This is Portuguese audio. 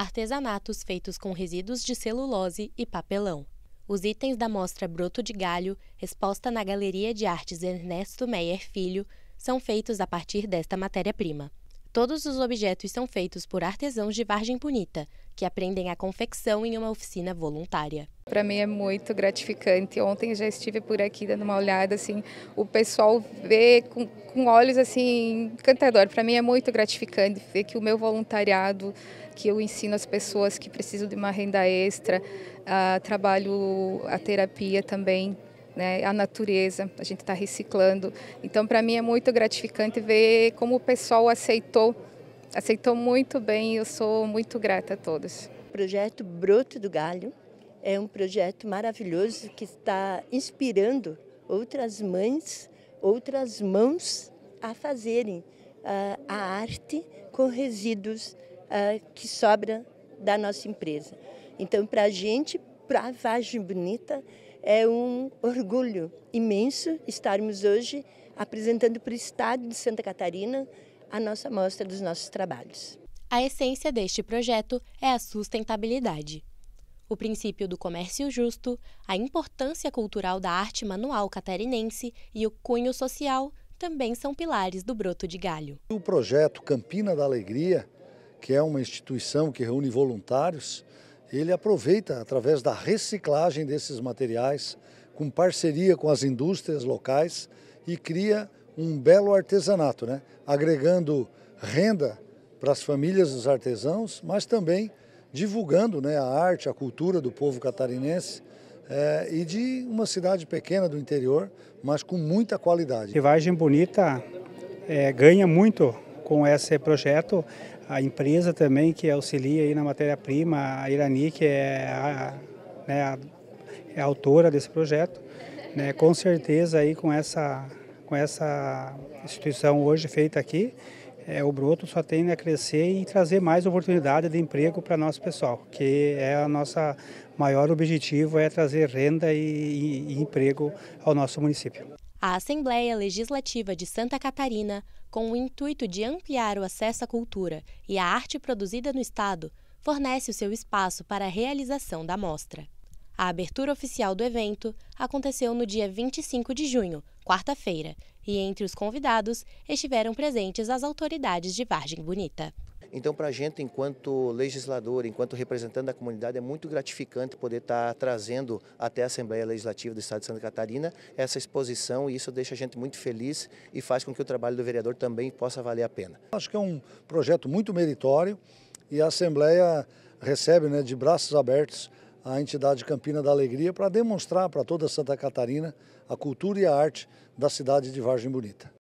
artesanatos feitos com resíduos de celulose e papelão. Os itens da mostra Broto de Galho, exposta na Galeria de Artes Ernesto Meyer Filho, são feitos a partir desta matéria-prima. Todos os objetos são feitos por artesãos de Vargem Bonita, que aprendem a confecção em uma oficina voluntária. Para mim é muito gratificante. Ontem já estive por aqui dando uma olhada, assim, o pessoal vê com, com olhos assim encantador. Para mim é muito gratificante ver que o meu voluntariado, que eu ensino as pessoas que precisam de uma renda extra, uh, trabalho a terapia também né, a natureza, a gente está reciclando. Então, para mim é muito gratificante ver como o pessoal aceitou, aceitou muito bem. Eu sou muito grata a todos. O projeto Broto do Galho é um projeto maravilhoso que está inspirando outras mães, outras mãos a fazerem uh, a arte com resíduos uh, que sobra da nossa empresa. Então, para a gente Pravagem Bonita. É um orgulho imenso estarmos hoje apresentando para o Estado de Santa Catarina a nossa mostra dos nossos trabalhos. A essência deste projeto é a sustentabilidade. O princípio do comércio justo, a importância cultural da arte manual catarinense e o cunho social também são pilares do broto de galho. O projeto Campina da Alegria, que é uma instituição que reúne voluntários, ele aproveita, através da reciclagem desses materiais, com parceria com as indústrias locais e cria um belo artesanato, né? agregando renda para as famílias dos artesãos, mas também divulgando né, a arte, a cultura do povo catarinense é, e de uma cidade pequena do interior, mas com muita qualidade. Rivagem Bonita é, ganha muito com esse projeto, a empresa também que auxilia aí na matéria-prima, a Irani, que é a, né, a, é a autora desse projeto. Né, com certeza aí com essa, com essa instituição hoje feita aqui, é, o Broto só tem a crescer e trazer mais oportunidade de emprego para nosso pessoal, que é a nossa maior objetivo é trazer renda e, e, e emprego ao nosso município a Assembleia Legislativa de Santa Catarina, com o intuito de ampliar o acesso à cultura e à arte produzida no Estado, fornece o seu espaço para a realização da mostra. A abertura oficial do evento aconteceu no dia 25 de junho, quarta-feira, e entre os convidados estiveram presentes as autoridades de Vargem Bonita. Então, para a gente, enquanto legislador, enquanto representante da comunidade, é muito gratificante poder estar tá trazendo até a Assembleia Legislativa do Estado de Santa Catarina essa exposição e isso deixa a gente muito feliz e faz com que o trabalho do vereador também possa valer a pena. Acho que é um projeto muito meritório e a Assembleia recebe né, de braços abertos a entidade Campina da Alegria para demonstrar para toda Santa Catarina a cultura e a arte da cidade de Vargem Bonita.